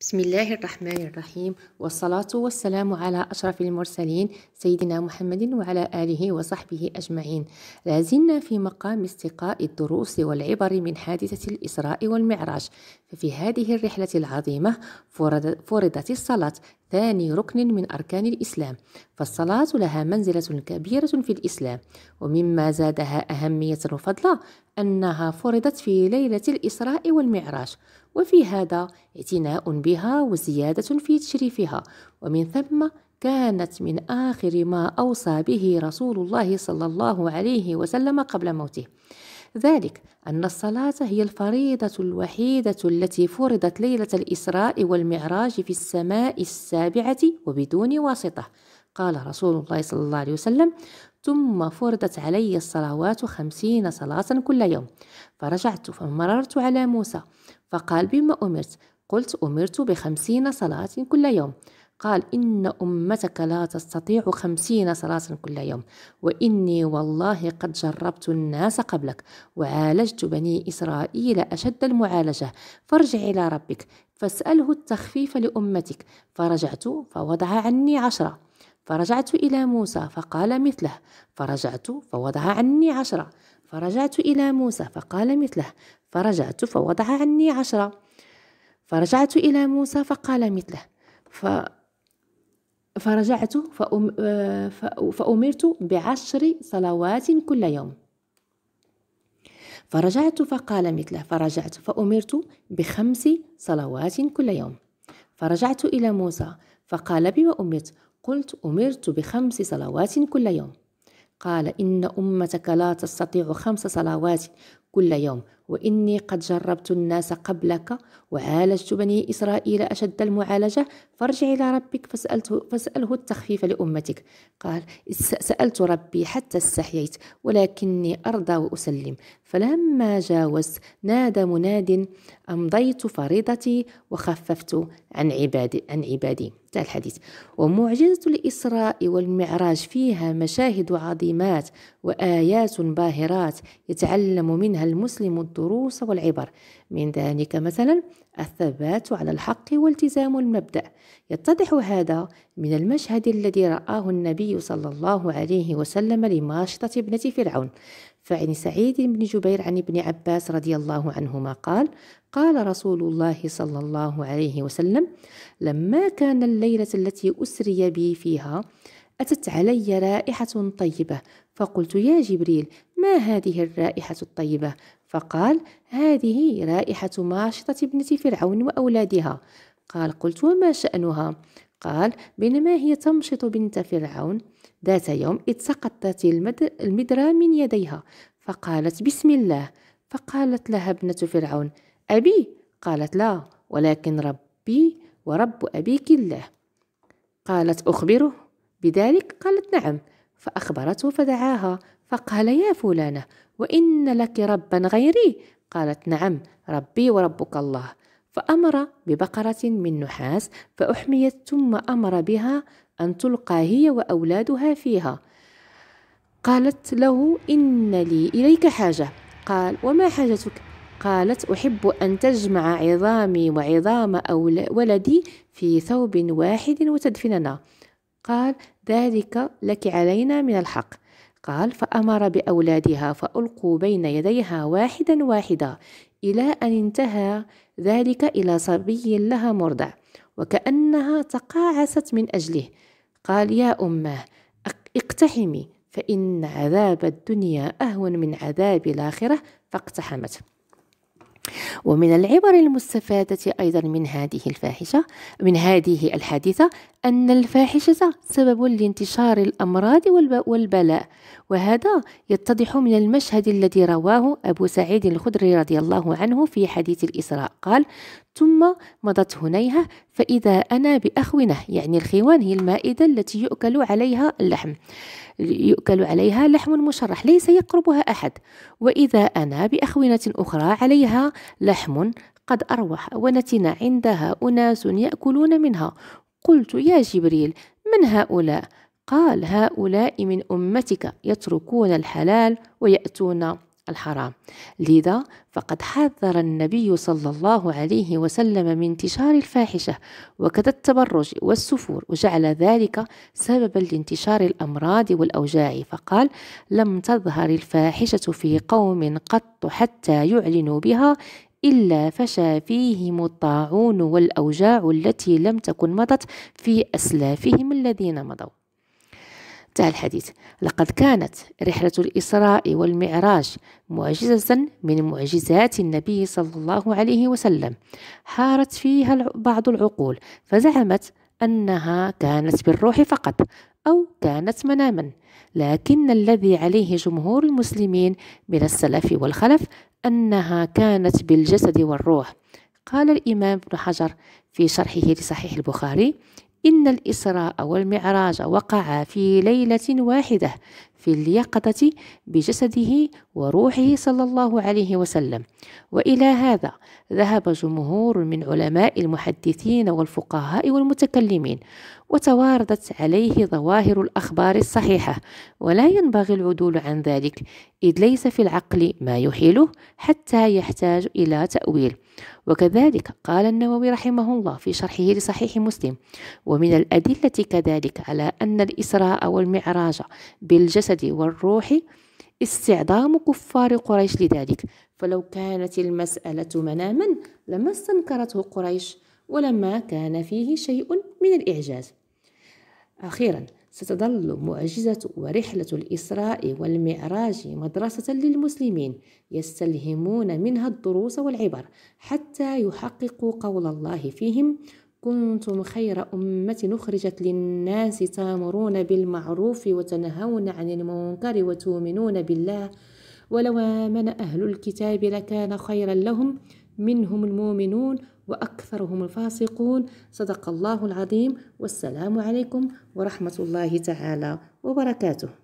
بسم الله الرحمن الرحيم والصلاة والسلام على أشرف المرسلين سيدنا محمد وعلى آله وصحبه أجمعين لازلنا في مقام استقاء الدروس والعبر من حادثة الإسراء والمعراج ففي هذه الرحلة العظيمة فرضت الصلاة ثاني ركن من أركان الإسلام فالصلاة لها منزلة كبيرة في الإسلام ومما زادها أهمية وفضلا أنها فرضت في ليلة الإسراء والمعراج وفي هذا اعتناء بها وزيادة في تشريفها ومن ثم كانت من آخر ما أوصى به رسول الله صلى الله عليه وسلم قبل موته ذلك أن الصلاة هي الفريضة الوحيدة التي فرضت ليلة الإسراء والمعراج في السماء السابعة وبدون واسطة قال رسول الله صلى الله عليه وسلم ثم فرضت علي الصلوات خمسين صلاة كل يوم فرجعت فمررت على موسى فقال بما أمرت قلت أمرت بخمسين صلاة كل يوم قال إن أمتك لا تستطيع خمسين صلاة كل يوم وإني والله قد جربت الناس قبلك وعالجت بني إسرائيل أشد المعالجة فارجع إلى ربك فاسأله التخفيف لأمتك فرجعت فوضع عني عشرة فرجعت إلى موسى فقال مثله فرجعت فوضع عني عشرة فرجعت إلى موسى فقال مثله فرجعت فوضع عني عشرة فرجعت إلى موسى فقال مثله ف... فرجعت فأمرت بعشر صلوات كل يوم فرجعت فقال مثله فرجعت فأمرت بخمس صلوات كل يوم فرجعت إلى موسى فقال بما أمرت قلت أمرت بخمس صلوات كل يوم قال إن أمتك لا تستطيع خمس صلوات كل يوم وإني قد جربت الناس قبلك وعالجت بني إسرائيل أشد المعالجة فارجع إلى ربك فسألته, فسأله التخفيف لأمتك قال سألت ربي حتى استحييت ولكني أرضى وأسلم فلما جاوزت نادى مناد أمضيت فريضتي وخففت عن عبادي, عن عبادي الحديث ومعجزة الإسراء والمعراج فيها مشاهد عظيمات وآيات باهرات يتعلم منها المسلم الدنيا الدروس والعبر من ذلك مثلا الثبات على الحق والتزام المبدأ يتضح هذا من المشهد الذي رآه النبي صلى الله عليه وسلم لماشطة ابنة فرعون فعن سعيد بن جبير عن ابن عباس رضي الله عنهما قال قال رسول الله صلى الله عليه وسلم لما كان الليلة التي أسري بي فيها أتت علي رائحة طيبة فقلت يا جبريل ما هذه الرائحة الطيبة فقال هذه رائحة ماشطة ابنة فرعون وأولادها قال قلت وما شأنها قال بينما هي تمشط بنت فرعون ذات يوم اتسقطت المدرى المدرة من يديها فقالت بسم الله فقالت لها ابنة فرعون أبي قالت لا ولكن ربي ورب أبيك الله قالت أخبره بذلك قالت نعم فأخبرته فدعاها فقال يا فلانة وإن لك ربا غيري قالت نعم ربي وربك الله فأمر ببقرة من نحاس فأحميت ثم أمر بها أن تلقى هي وأولادها فيها قالت له إن لي إليك حاجة قال وما حاجتك قالت أحب أن تجمع عظامي وعظام ولدي في ثوب واحد وتدفننا قال ذلك لك علينا من الحق قال فأمر بأولادها فألقوا بين يديها واحدا واحدا إلى أن انتهى ذلك إلى صبي لها مرضع وكأنها تقاعست من أجله قال يا أمه اقتحمي فإن عذاب الدنيا أهون من عذاب الآخرة فاقتحمت ومن العبر المستفادة أيضا من هذه الفاحشة من هذه الحادثة أن الفاحشة سبب لانتشار الأمراض والبلاء وهذا يتضح من المشهد الذي رواه أبو سعيد الخدري رضي الله عنه في حديث الإسراء قال ثم مضت هنيهة فإذا أنا بأخونة يعني الخوان هي المائدة التي يؤكل عليها اللحم يؤكل عليها لحم مشرح ليس يقربها أحد وإذا أنا بأخونة أخرى عليها لحم قد أروح ونتنا عندها أناس يأكلون منها قلت يا جبريل من هؤلاء قال هؤلاء من أمتك يتركون الحلال ويأتون الحرام لذا فقد حذر النبي صلى الله عليه وسلم من انتشار الفاحشة وكذا التبرج والسفور وجعل ذلك سببا لانتشار الأمراض والأوجاع فقال لم تظهر الفاحشة في قوم قط حتى يعلنوا بها إلا فشى فيهم الطاعون والأوجاع التي لم تكن مضت في أسلافهم الذين مضوا انتهى الحديث لقد كانت رحلة الإسراء والمعراج معجزة من معجزات النبي صلى الله عليه وسلم حارت فيها بعض العقول فزعمت أنها كانت بالروح فقط أو كانت مناما لكن الذي عليه جمهور المسلمين من السلف والخلف أنها كانت بالجسد والروح قال الإمام ابن حجر في شرحه لصحيح البخاري إن الإسراء والمعراج وقعا في ليلة واحدة في اليقظة بجسده وروحه صلى الله عليه وسلم وإلى هذا ذهب جمهور من علماء المحدثين والفقهاء والمتكلمين وتواردت عليه ظواهر الأخبار الصحيحة ولا ينبغي العدول عن ذلك إذ ليس في العقل ما يحيله حتى يحتاج إلى تأويل وكذلك قال النووي رحمه الله في شرحه لصحيح مسلم ومن الأدلة كذلك على أن الإسراء والمعراج بالجسد الجسدي والروح استعظام كفار قريش لذلك فلو كانت المسألة مناما لما استنكرته قريش ولما كان فيه شيء من الإعجاز أخيرا ستظل معجزة ورحلة الإسراء والمعراج مدرسة للمسلمين يستلهمون منها الدروس والعبر حتى يحققوا قول الله فيهم كنتم خير أمة أخرجت للناس تامرون بالمعروف وتنهون عن المنكر وتؤمنون بالله ولو آمن أهل الكتاب لكان خيرا لهم منهم المؤمنون وأكثرهم الفاسقون صدق الله العظيم والسلام عليكم ورحمة الله تعالى وبركاته